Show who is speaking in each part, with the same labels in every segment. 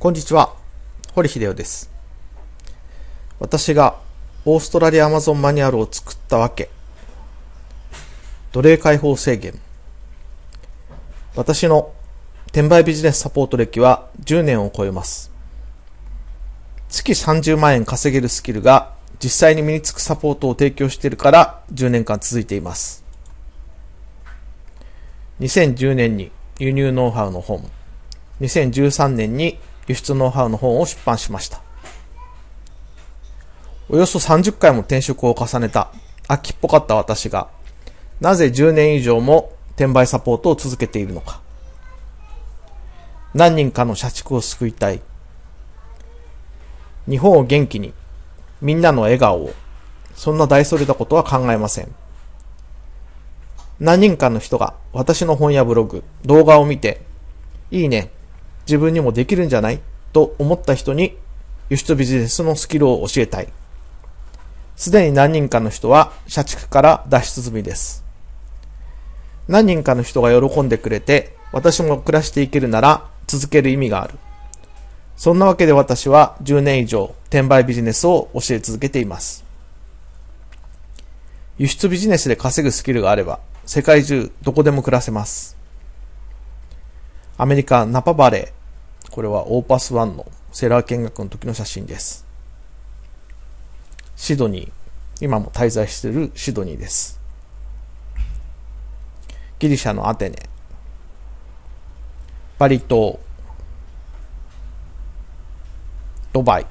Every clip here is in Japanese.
Speaker 1: こんにちは、堀秀夫です。私がオーストラリアアマゾンマニュアルを作ったわけ。奴隷解放制限。私の転売ビジネスサポート歴は10年を超えます。月30万円稼げるスキルが実際に身につくサポートを提供しているから10年間続いています。2010年に輸入ノウハウの本、2013年に輸出ノウハウの本を出版しました。およそ30回も転職を重ねた、秋っぽかった私が、なぜ10年以上も転売サポートを続けているのか。何人かの社畜を救いたい。日本を元気に、みんなの笑顔を、そんな大それたことは考えません。何人かの人が私の本やブログ、動画を見て、いいね、自分にもできるんじゃないと思った人に輸出ビジネスのスキルを教えたい。すでに何人かの人は社畜から脱出済みです。何人かの人が喜んでくれて、私も暮らしていけるなら続ける意味がある。そんなわけで私は10年以上転売ビジネスを教え続けています。輸出ビジネスで稼ぐスキルがあれば世界中どこでも暮らせます。アメリカナパバレー、これはオーパスワンのセラー見学の時の写真です。シドニー、今も滞在しているシドニーです。ギリシャのアテネ、バリ島、ドバイ。好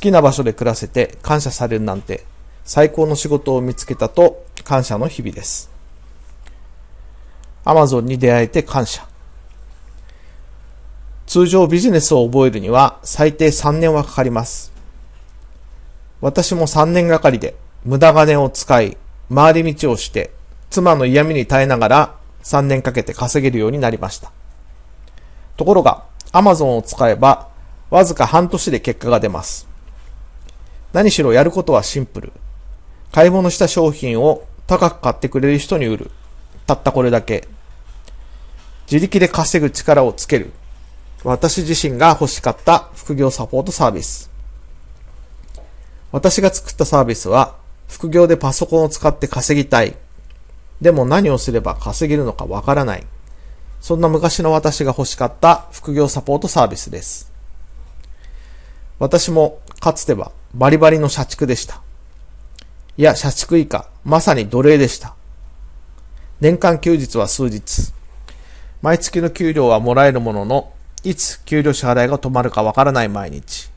Speaker 1: きな場所で暮らせて感謝されるなんて最高の仕事を見つけたと感謝の日々です。アマゾンに出会えて感謝。通常ビジネスを覚えるには最低3年はかかります。私も3年がかりで無駄金を使い、回り道をして、妻の嫌味に耐えながら3年かけて稼げるようになりました。ところが、Amazon を使えば、わずか半年で結果が出ます。何しろやることはシンプル。買い物した商品を高く買ってくれる人に売る。たったこれだけ。自力で稼ぐ力をつける。私自身が欲しかった副業サポートサービス。私が作ったサービスは、副業でパソコンを使って稼ぎたい。でも何をすれば稼げるのかわからない。そんな昔の私が欲しかった副業サポートサービスです。私もかつてはバリバリの社畜でした。いや、社畜以下、まさに奴隷でした。年間休日は数日。毎月の給料はもらえるものの、いつ給料支払いが止まるかわからない毎日。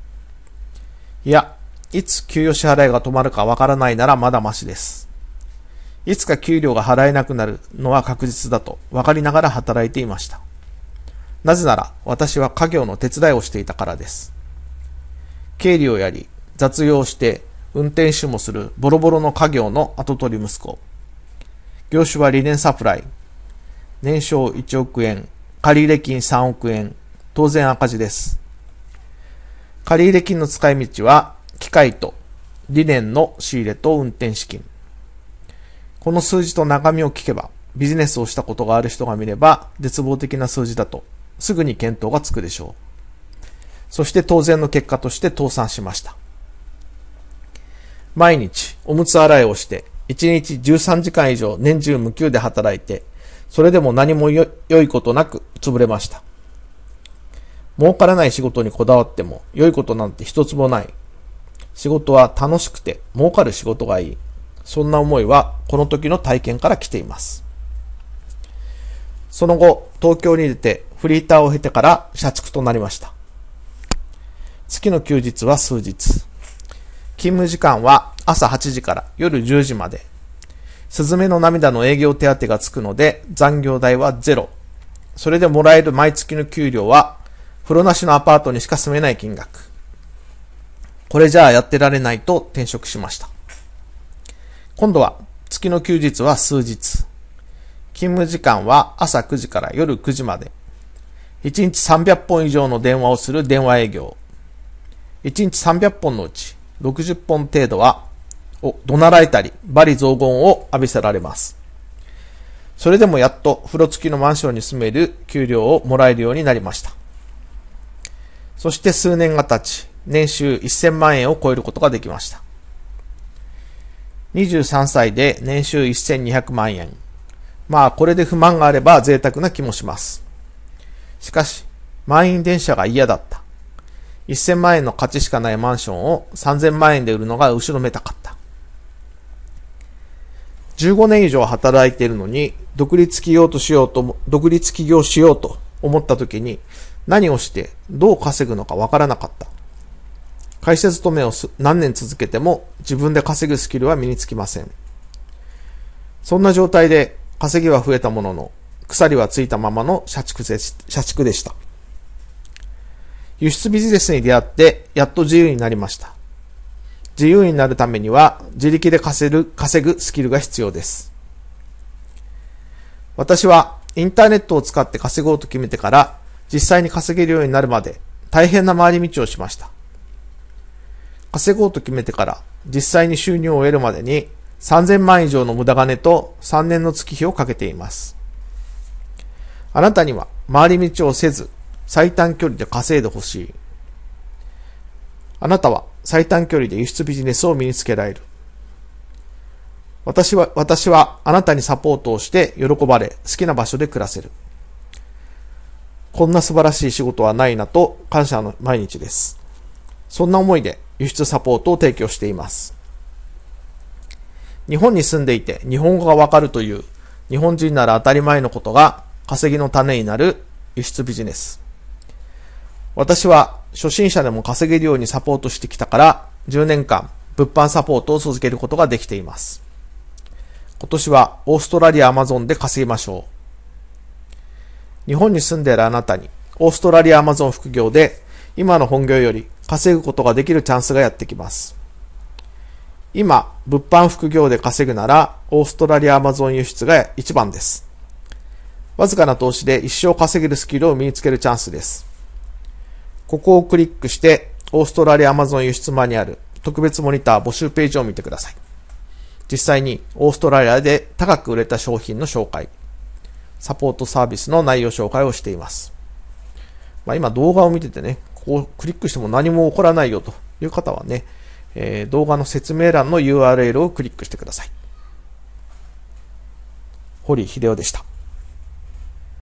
Speaker 1: いや、いつ給与支払いが止まるかわからないならまだマシです。いつか給料が払えなくなるのは確実だと分かりながら働いていました。なぜなら私は家業の手伝いをしていたからです。経理をやり、雑用して運転手もするボロボロの家業の跡取り息子。業種は理念サプライ。年商1億円、借入金3億円、当然赤字です。借入金の使い道は、機械と理念の仕入れと運転資金。この数字と中身を聞けば、ビジネスをしたことがある人が見れば、絶望的な数字だと、すぐに検討がつくでしょう。そして当然の結果として倒産しました。毎日おむつ洗いをして、1日13時間以上年中無休で働いて、それでも何も良いことなく潰れました。儲からない仕事にこだわっても良いことなんて一つもない。仕事は楽しくて儲かる仕事がいい。そんな思いはこの時の体験から来ています。その後、東京に出てフリーターを経てから社畜となりました。月の休日は数日。勤務時間は朝8時から夜10時まで。スズメの涙の営業手当がつくので残業代はゼロ。それでもらえる毎月の給料は風呂なしのアパートにしか住めない金額。これじゃあやってられないと転職しました。今度は、月の休日は数日。勤務時間は朝9時から夜9時まで。1日300本以上の電話をする電話営業。1日300本のうち60本程度は、を怒鳴られたり、罵詈雑言を浴びせられます。それでもやっと風呂付きのマンションに住める給料をもらえるようになりました。そして数年が経ち、年収1000万円を超えることができました。23歳で年収1200万円。まあ、これで不満があれば贅沢な気もします。しかし、満員電車が嫌だった。1000万円の価値しかないマンションを3000万円で売るのが後ろめたかった。15年以上働いているのに、独立起業としようと、独立起業しようと思った時に、何をして、どう稼ぐのかわからなかった。会社勤めを何年続けても自分で稼ぐスキルは身につきません。そんな状態で稼ぎは増えたものの、鎖はついたままの社畜で社畜でした。輸出ビジネスに出会ってやっと自由になりました。自由になるためには自力で稼ぐ稼ぐスキルが必要です。私はインターネットを使って稼ごうと決めてから実際に稼げるようになるまで大変な回り道をしました。稼ごうと決めてから実際に収入を得るまでに3000万以上の無駄金と3年の月日をかけています。あなたには回り道をせず最短距離で稼いでほしい。あなたは最短距離で輸出ビジネスを身につけられる。私は、私はあなたにサポートをして喜ばれ好きな場所で暮らせる。こんな素晴らしい仕事はないなと感謝の毎日です。そんな思いで輸出サポートを提供しています。日本に住んでいて日本語がわかるという日本人なら当たり前のことが稼ぎの種になる輸出ビジネス。私は初心者でも稼げるようにサポートしてきたから10年間物販サポートを続けることができています。今年はオーストラリアアマゾンで稼ぎましょう。日本に住んでいるあなたに、オーストラリアアマゾン副業で、今の本業より稼ぐことができるチャンスがやってきます。今、物販副業で稼ぐなら、オーストラリアアマゾン輸出が一番です。わずかな投資で一生稼げるスキルを身につけるチャンスです。ここをクリックして、オーストラリアアマゾン輸出マニュアル特別モニター募集ページを見てください。実際にオーストラリアで高く売れた商品の紹介、サポートサービスの内容紹介をしています。まあ、今動画を見ててね、ここをクリックしても何も起こらないよという方はね、えー、動画の説明欄の URL をクリックしてください。堀秀夫でした。